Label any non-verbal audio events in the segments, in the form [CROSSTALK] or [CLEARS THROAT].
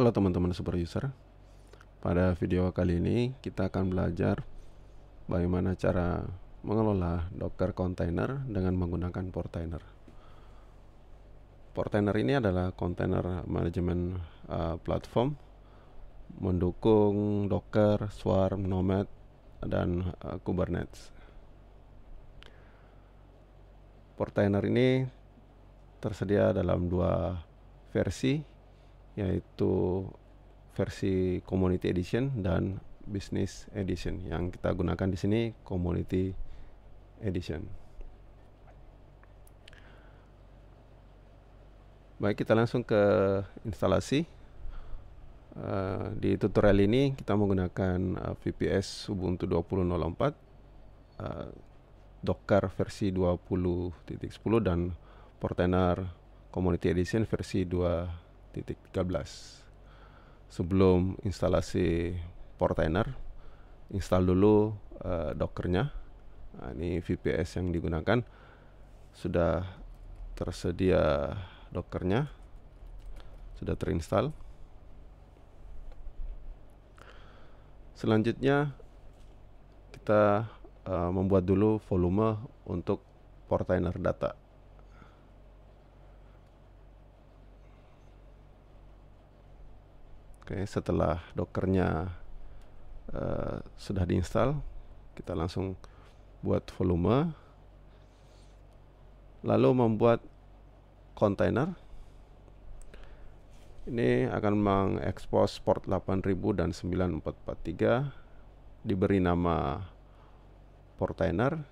Halo teman-teman super user Pada video kali ini kita akan belajar bagaimana cara mengelola docker container dengan menggunakan portainer Portainer ini adalah container management uh, platform mendukung docker, swarm, nomad dan uh, kubernetes Portainer ini tersedia dalam dua versi yaitu versi Community Edition dan Business Edition. Yang kita gunakan di sini Community Edition. Baik, kita langsung ke instalasi. Uh, di tutorial ini kita menggunakan uh, eh, VPS Ubuntu 20.04, uh, eh, Docker versi 20.10 dan Portainer Community Edition versi 2 Sebelum instalasi portainer, install dulu uh, dockernya. Nah, ini VPS yang digunakan sudah tersedia dockernya, sudah terinstall. Selanjutnya kita uh, membuat dulu volume untuk portainer data. Oke, setelah dockernya uh, eh, sudah diinstal, kita langsung buat volume, lalu membuat container. Ini akan mengekspos port 8000 dan 9443 diberi nama portainer.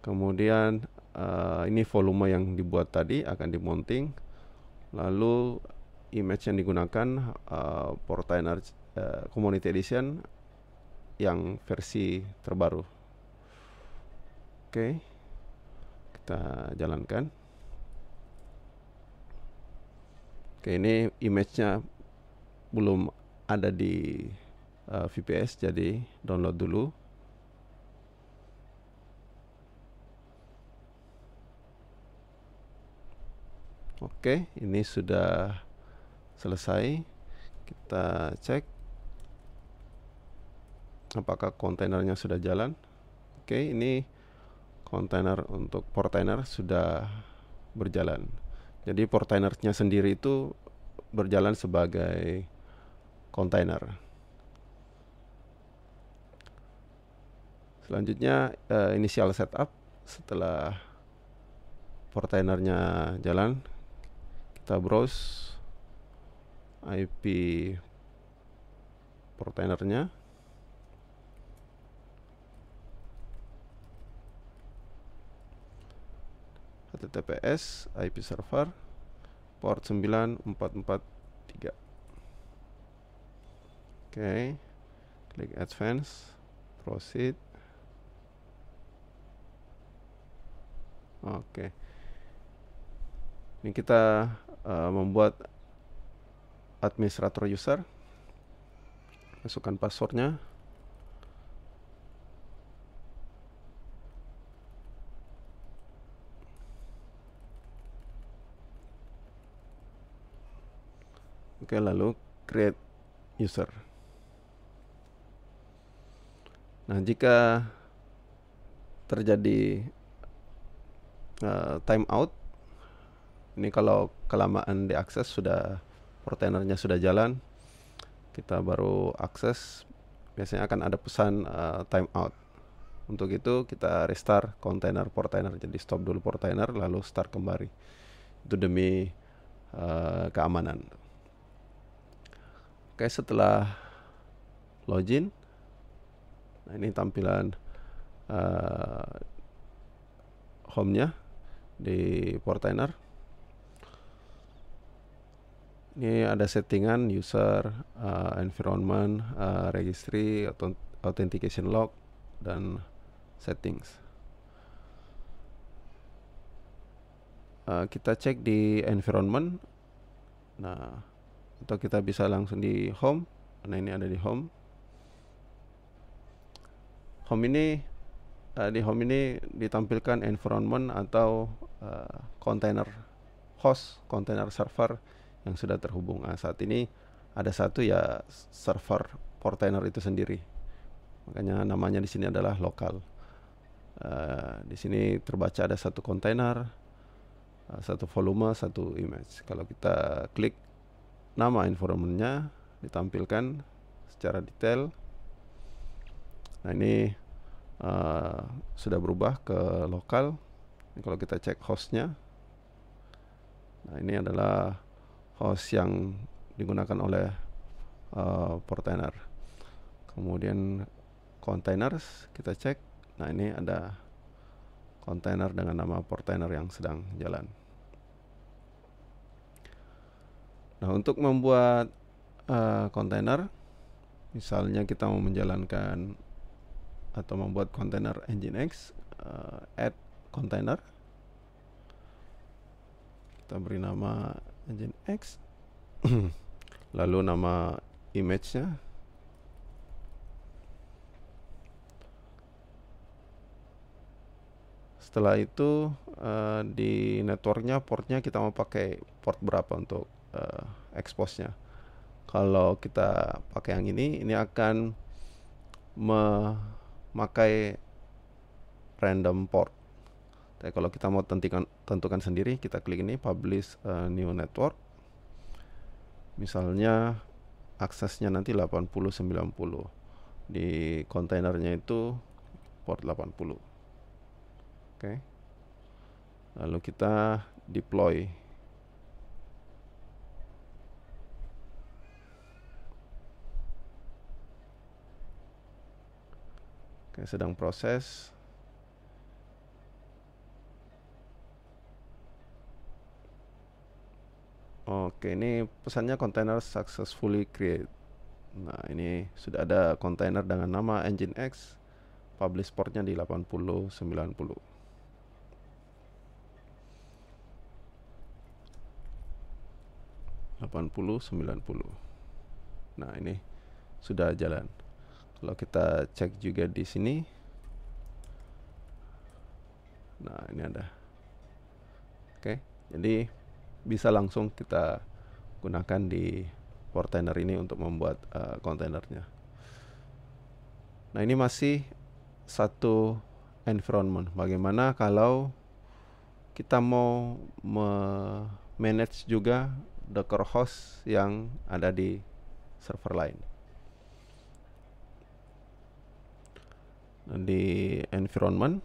Kemudian uh, ini volume yang dibuat tadi akan dimounting. Lalu image yang digunakan uh, eh, Portainer uh, eh, Community Edition yang versi terbaru. Oke. Okay. Kita jalankan. Oke, okay, ini image-nya belum ada di uh, eh, VPS jadi download dulu. Oke, okay, ini sudah selesai kita cek apakah kontainernya sudah jalan oke ini kontainer untuk portainer sudah berjalan jadi portainernya sendiri itu berjalan sebagai kontainer selanjutnya uh, initial setup setelah portainernya jalan kita browse IP portainernya HTTPS IP server port 9443 oke okay. klik advance proceed oke okay. ini kita uh, membuat administrator user masukkan passwordnya oke lalu create user nah jika terjadi uh, timeout ini kalau kelamaan diakses sudah portainernya sudah jalan kita baru akses biasanya akan ada pesan uh, eh, timeout untuk itu kita restart container portainer jadi stop dulu portainer lalu start kembali itu demi uh, keamanan oke setelah login nah ini tampilan uh, home-nya di portainer ini ada settingan user, uh, environment, uh, registry, authentication log, dan settings. Uh, kita cek di environment. Nah, atau kita bisa langsung di home. Nah, ini ada di home. Home ini uh, di home ini ditampilkan environment atau uh, container host, container server yang sudah terhubung. Nah, saat ini ada satu ya server Portainer itu sendiri. Makanya namanya di sini adalah lokal. Uh, di sini terbaca ada satu kontainer, uh, satu volume, satu image. Kalau kita klik nama environmentnya ditampilkan secara detail. Nah ini uh, sudah berubah ke lokal. Ini kalau kita cek hostnya, nah ini adalah kaos yang digunakan oleh uh, portainer. Kemudian containers kita cek. Nah, ini ada container dengan nama portainer yang sedang jalan. Nah, untuk membuat uh, container, uh, misalnya kita mau menjalankan atau membuat container Nginx uh, add container kita beri nama Nginx [CLEARS THROAT] lalu nama image-nya setelah itu uh, di networknya portnya kita mau pakai port berapa untuk uh, expose-nya kalau kita pakai yang ini ini akan memakai random port tapi kalau kita mau tentukan tentukan sendiri kita klik ini publish eh, new network misalnya aksesnya nanti 80 90 di kontainernya itu port 80 oke okay. lalu kita deploy oke sedang proses Oke, ini pesannya container successfully create. Nah, ini sudah ada container dengan nama engine X, publish portnya di 80 90. Delapan puluh sembilan puluh. Nah, ini sudah jalan. Kalau kita cek juga di sini. Nah, ini ada. Oke, jadi bisa langsung kita gunakan di container ini untuk membuat uh, Nah ini masih satu environment. Bagaimana kalau kita mau manage juga docker host yang ada di server lain. Di environment,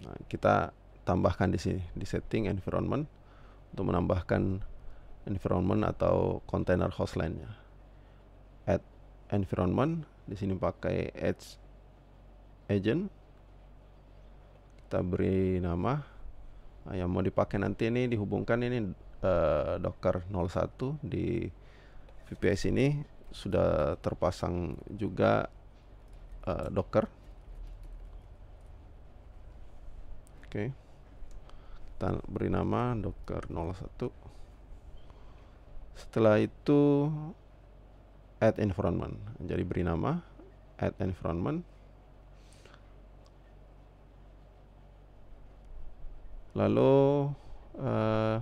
nah, kita tambahkan di sini di setting environment untuk menambahkan environment atau container host lainnya. Add environment di sini pakai edge agent. Kita beri nama nah, yang mau dipakai nanti ini dihubungkan ini uh, Docker 01 di VPS ini sudah terpasang juga uh, Docker. Oke. Okay beri nama docker 01 setelah itu add environment jadi beri nama add environment lalu uh,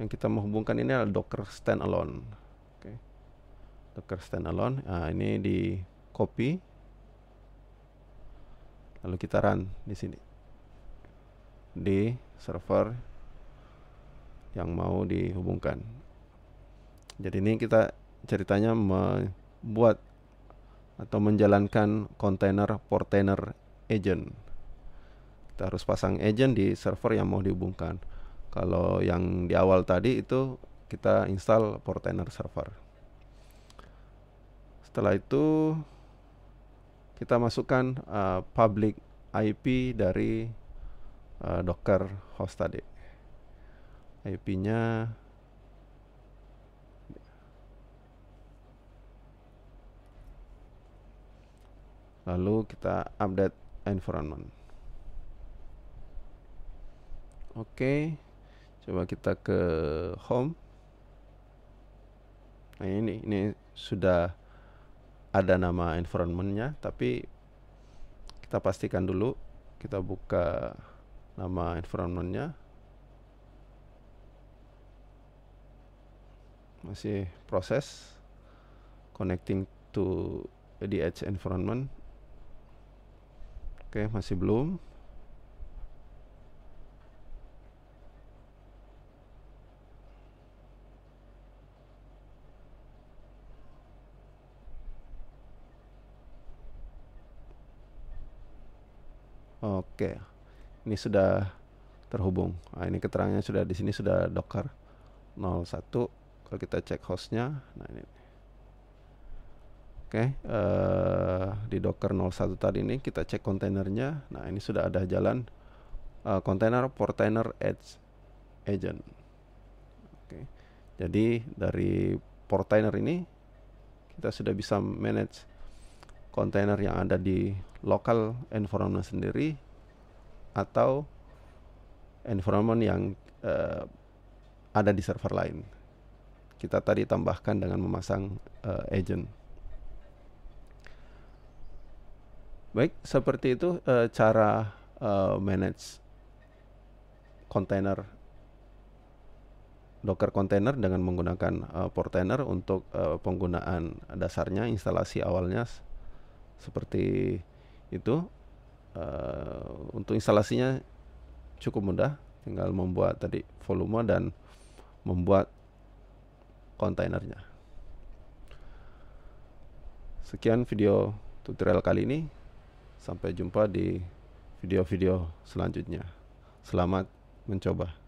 yang kita menghubungkan ini adalah docker standalone okay. docker standalone nah, ini di copy lalu kita run di sini di server yang mau dihubungkan. Jadi ini kita ceritanya membuat atau menjalankan container portainer agent. Kita harus pasang agent di server yang mau dihubungkan. Kalau yang di awal tadi itu kita install portainer server. Setelah itu kita masukkan uh, public IP dari uh, eh, Docker host tadi. IP-nya lalu kita update environment. Oke, coba kita ke home. Nah ini ini sudah ada nama environmentnya, tapi kita pastikan dulu kita buka nama environmentnya masih proses connecting to the edge environment oke okay, masih belum Oke. Okay ini sudah terhubung. Nah, ini keterangannya sudah di sini sudah docker 01. Kalau kita cek hostnya, nah ini. Oke, okay, uh, eh, di docker 01 tadi ini kita cek kontainernya. Nah, ini sudah ada jalan eh, kontainer uh, portainer edge agent. Oke. Okay. Jadi dari portainer ini kita sudah bisa manage kontainer yang ada di local environment sendiri atau environment yang uh, ada di server lain. Kita tadi tambahkan dengan memasang uh, agent. Baik, seperti itu uh, cara uh, manage container Docker container dengan menggunakan uh, Portainer untuk uh, penggunaan dasarnya instalasi awalnya seperti itu Eh, untuk instalasinya cukup mudah tinggal membuat tadi volume dan membuat kontainernya sekian video tutorial kali ini sampai jumpa di video-video selanjutnya selamat mencoba